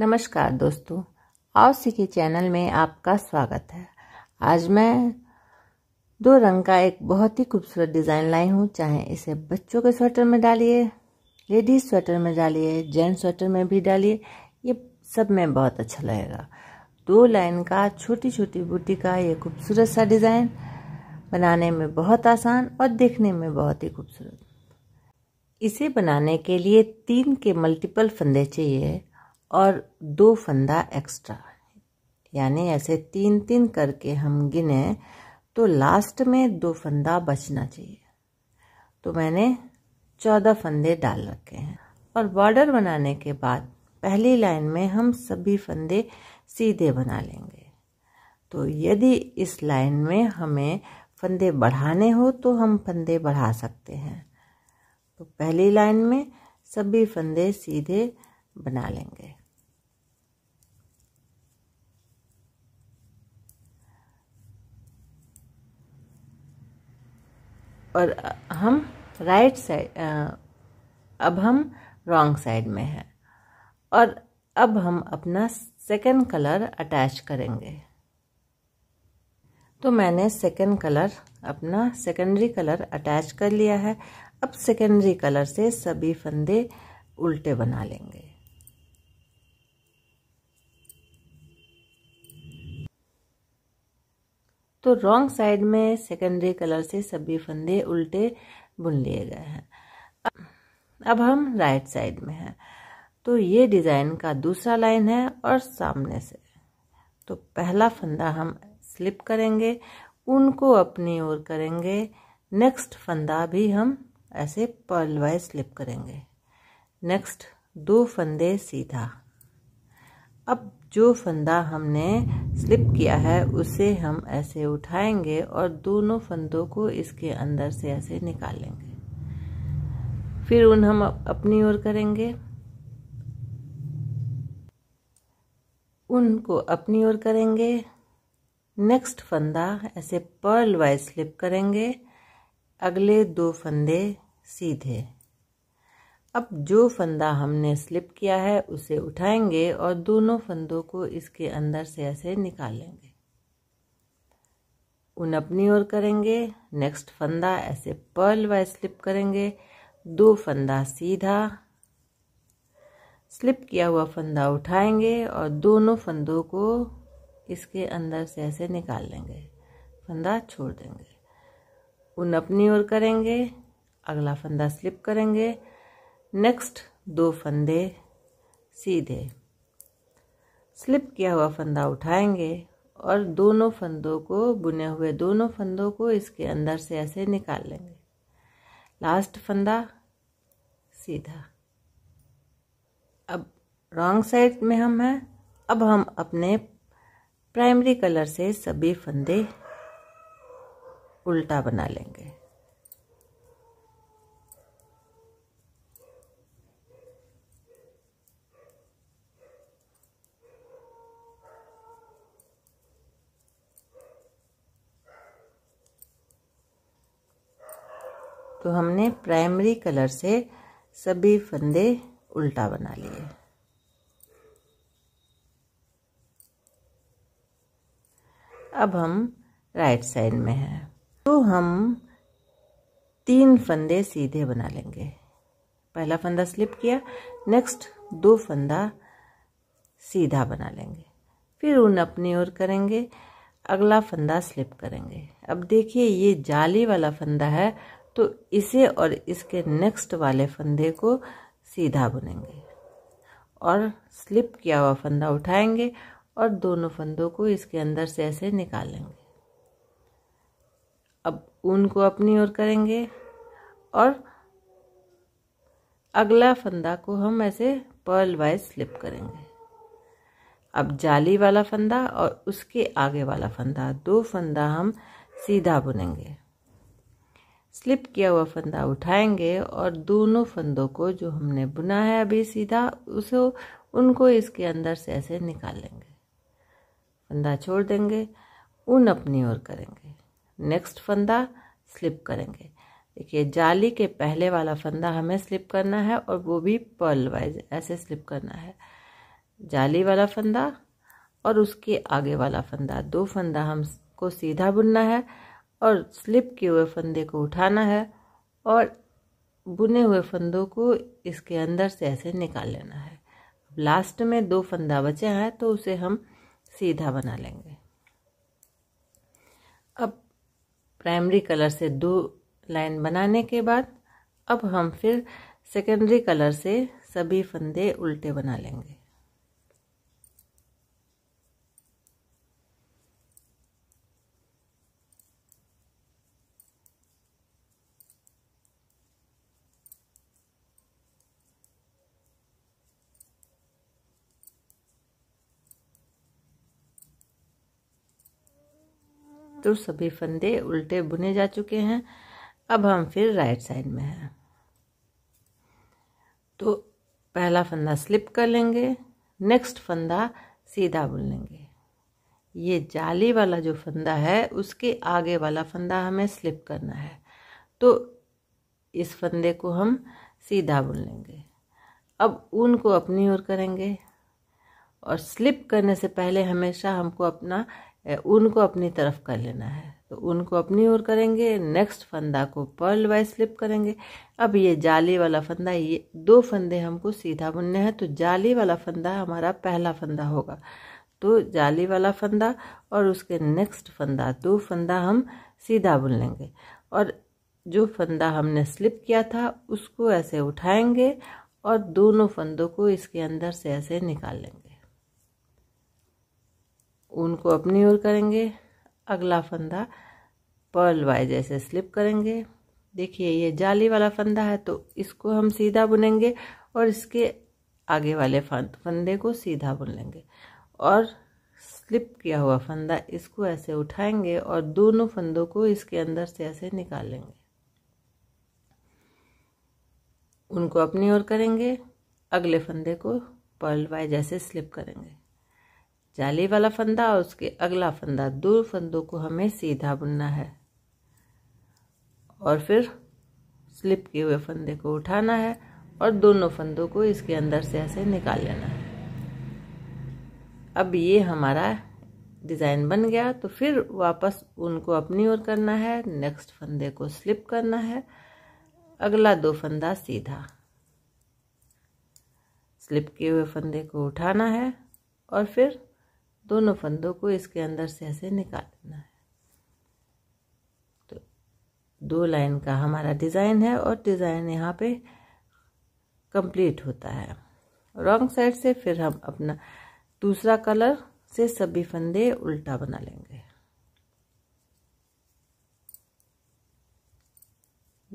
नमस्कार दोस्तों आओ सीखे चैनल में आपका स्वागत है आज मैं दो रंग का एक बहुत ही खूबसूरत डिज़ाइन लाई हूँ चाहे इसे बच्चों के स्वेटर में डालिए लेडीज स्वेटर में डालिए जेंट्स स्वेटर में भी डालिए ये सब में बहुत अच्छा लगेगा दो लाइन का छोटी छोटी बूटी का ये खूबसूरत सा डिज़ाइन बनाने में बहुत आसान और देखने में बहुत ही खूबसूरत इसे बनाने के लिए तीन के मल्टीपल फंदे चाहिए और दो फंदा एक्स्ट्रा यानी ऐसे तीन तीन करके हम गिने तो लास्ट में दो फंदा बचना चाहिए तो मैंने चौदह फंदे डाल रखे हैं और बॉर्डर बनाने के बाद पहली लाइन में हम सभी फंदे सीधे बना लेंगे तो यदि इस लाइन में हमें फंदे बढ़ाने हो तो हम फंदे बढ़ा सकते हैं तो पहली लाइन में सभी फंदे सीधे बना लेंगे और हम राइट साइड अब हम रॉन्ग साइड में हैं और अब हम अपना सेकंड कलर अटैच करेंगे तो मैंने सेकंड कलर अपना सेकेंडरी कलर अटैच कर लिया है अब सेकेंडरी कलर से सभी फंदे उल्टे बना लेंगे तो रॉन्ग साइड में सेकेंडरी कलर से सभी फंदे उल्टे बुन लिए गए हैं अब हम राइट साइड में हैं तो ये डिज़ाइन का दूसरा लाइन है और सामने से तो पहला फंदा हम स्लिप करेंगे उनको अपनी ओर करेंगे नेक्स्ट फंदा भी हम ऐसे पर्ल वाइज स्लिप करेंगे नेक्स्ट दो फंदे सीधा अब जो फंदा हमने स्लिप किया है उसे हम ऐसे उठाएंगे और दोनों फंदों को इसके अंदर से ऐसे निकालेंगे फिर उन हम अपनी ओर करेंगे उनको अपनी ओर करेंगे नेक्स्ट फंदा ऐसे पर्ल वाइज स्लिप करेंगे अगले दो फंदे सीधे अब जो फंदा हमने स्लिप किया है उसे उठाएंगे और दोनों फंदों को इसके अंदर से ऐसे निकालेंगे उन अपनी ओर करेंगे नेक्स्ट फंदा ऐसे पर्ल वाइज स्लिप करेंगे दो फंदा सीधा स्लिप किया हुआ फंदा उठाएंगे और दोनों फंदों को इसके अंदर से ऐसे निकाल लेंगे फंदा छोड़ देंगे उन अपनी ओर करेंगे अगला फंदा स्लिप करेंगे नेक्स्ट दो फंदे सीधे स्लिप किया हुआ फंदा उठाएंगे और दोनों फंदों को बुने हुए दोनों फंदों को इसके अंदर से ऐसे निकाल लेंगे लास्ट फंदा सीधा अब रॉन्ग साइड में हम हैं अब हम अपने प्राइमरी कलर से सभी फंदे उल्टा बना लेंगे तो हमने प्राइमरी कलर से सभी फंदे उल्टा बना लिए अब हम राइट साइड में हैं तो हम तीन फंदे सीधे बना लेंगे पहला फंदा स्लिप किया नेक्स्ट दो फंदा सीधा बना लेंगे फिर उन अपनी ओर करेंगे अगला फंदा स्लिप करेंगे अब देखिए ये जाली वाला फंदा है तो इसे और इसके नेक्स्ट वाले फंदे को सीधा बुनेंगे और स्लिप किया हुआ फंदा उठाएंगे और दोनों फंदों को इसके अंदर से ऐसे निकालेंगे अब ऊन को अपनी ओर करेंगे और अगला फंदा को हम ऐसे पर्ल वाइज स्लिप करेंगे अब जाली वाला फंदा और उसके आगे वाला फंदा दो फंदा हम सीधा बुनेंगे स्लिप किया हुआ फंदा उठाएंगे और दोनों फंदों को जो हमने बुना है अभी सीधा उसे उनको इसके अंदर से ऐसे निकाल लेंगे फंदा छोड़ देंगे ऊन अपनी ओर करेंगे नेक्स्ट फंदा स्लिप करेंगे देखिए जाली के पहले वाला फंदा हमें स्लिप करना है और वो भी पर्ल वाइज ऐसे स्लिप करना है जाली वाला फंदा और उसके आगे वाला फंदा दो फंदा हमको सीधा बुनना है और स्लिप किए हुए फंदे को उठाना है और बुने हुए फंदों को इसके अंदर से ऐसे निकाल लेना है अब लास्ट में दो फंदा बचे हैं तो उसे हम सीधा बना लेंगे अब प्राइमरी कलर से दो लाइन बनाने के बाद अब हम फिर सेकेंडरी कलर से सभी फंदे उल्टे बना लेंगे तो सभी फंदे उल्टे बुने जा चुके हैं अब हम फिर राइट साइड में हैं तो पहला फंदा स्लिप कर लेंगे नेक्स्ट फंदा सीधा बुन लेंगे ये जाली वाला जो फंदा है उसके आगे वाला फंदा हमें स्लिप करना है तो इस फंदे को हम सीधा बुन लेंगे अब ऊन को अपनी ओर करेंगे और स्लिप करने से पहले हमेशा हमको अपना उनको अपनी तरफ कर लेना है तो उनको अपनी ओर करेंगे नेक्स्ट फंदा को पर्ल वाइज स्लिप करेंगे अब ये जाली वाला फंदा ये दो फंदे हमको सीधा बुनने हैं तो जाली वाला फंदा हमारा पहला फंदा होगा तो जाली वाला फंदा और उसके नेक्स्ट फंदा दो फंदा हम सीधा बुन लेंगे और जो फंदा हमने स्लिप किया था उसको ऐसे उठाएंगे और दोनों फंदों को इसके अंदर से ऐसे निकाल लेंगे ऊन को अपनी ओर करेंगे अगला फंदा पर्ल वाइज ऐसे स्लिप करेंगे देखिए ये जाली वाला फंदा है तो इसको हम सीधा बुनेंगे और इसके आगे वाले फंदे को सीधा बुन लेंगे और स्लिप किया हुआ फंदा इसको ऐसे उठाएंगे और दोनों फंदों को इसके अंदर से ऐसे निकाल लेंगे उनको अपनी ओर करेंगे अगले फंदे को पर्ल वाइज ऐसे स्लिप करेंगे जाली वाला फंदा और उसके अगला फंदा दो फंदों को हमें सीधा बुनना है और फिर स्लिप किए हुए फंदे को उठाना है और दोनों फंदों को इसके अंदर से ऐसे निकाल लेना है अब ये हमारा डिज़ाइन बन गया तो फिर वापस उनको अपनी ओर करना है नेक्स्ट फंदे को स्लिप करना है अगला दो फंदा सीधा स्लिप किए हुए फंदे को उठाना है और फिर दोनों फंदों को इसके अंदर से ऐसे निकाल देना है तो दो लाइन का हमारा डिज़ाइन है और डिज़ाइन यहाँ पे कंप्लीट होता है रॉन्ग साइड से फिर हम अपना दूसरा कलर से सभी फंदे उल्टा बना लेंगे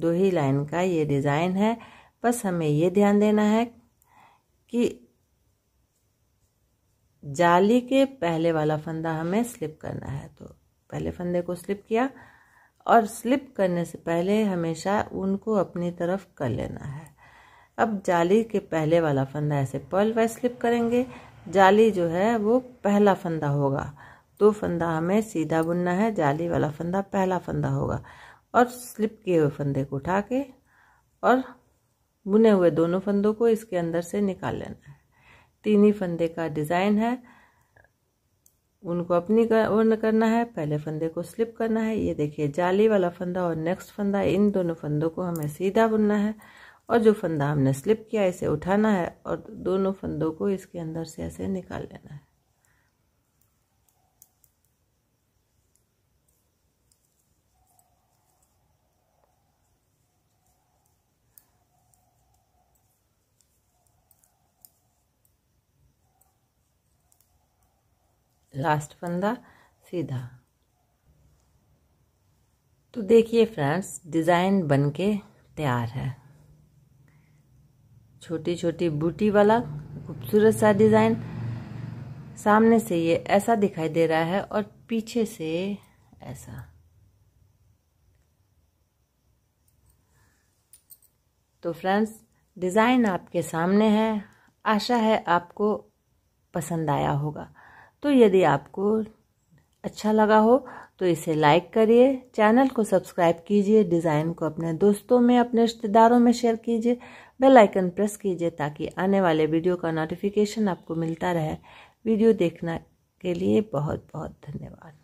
दो ही लाइन का ये डिज़ाइन है बस हमें ये ध्यान देना है कि जाली के पहले वाला फंदा हमें स्लिप करना है तो पहले फंदे को स्लिप किया और स्लिप करने से पहले हमेशा उनको अपनी तरफ कर लेना है अब जाली के पहले वाला फंदा ऐसे पर्ल वाइज स्लिप करेंगे जाली जो है वो पहला फंदा होगा दो तो फंदा हमें सीधा बुनना है जाली वाला फंदा पहला फंदा होगा और स्लिप किए हुए फंदे को उठा के और बुने हुए दोनों फंदों को इसके अंदर से निकाल लेना है तीन ही फंदे का डिज़ाइन है उनको अपनी ओर करना है पहले फंदे को स्लिप करना है ये देखिए जाली वाला फंदा और नेक्स्ट फंदा इन दोनों फंदों को हमें सीधा बुनना है और जो फंदा हमने स्लिप किया इसे उठाना है और दोनों फंदों को इसके अंदर से ऐसे निकाल लेना है लास्ट फंदा सीधा तो देखिए फ्रेंड्स डिज़ाइन बन के तैयार है छोटी छोटी बूटी वाला खूबसूरत सा डिज़ाइन सामने से ये ऐसा दिखाई दे रहा है और पीछे से ऐसा तो फ्रेंड्स डिज़ाइन आपके सामने है आशा है आपको पसंद आया होगा तो यदि आपको अच्छा लगा हो तो इसे लाइक करिए चैनल को सब्सक्राइब कीजिए डिज़ाइन को अपने दोस्तों में अपने रिश्तेदारों में शेयर कीजिए बेल आइकन प्रेस कीजिए ताकि आने वाले वीडियो का नोटिफिकेशन आपको मिलता रहे वीडियो देखने के लिए बहुत बहुत धन्यवाद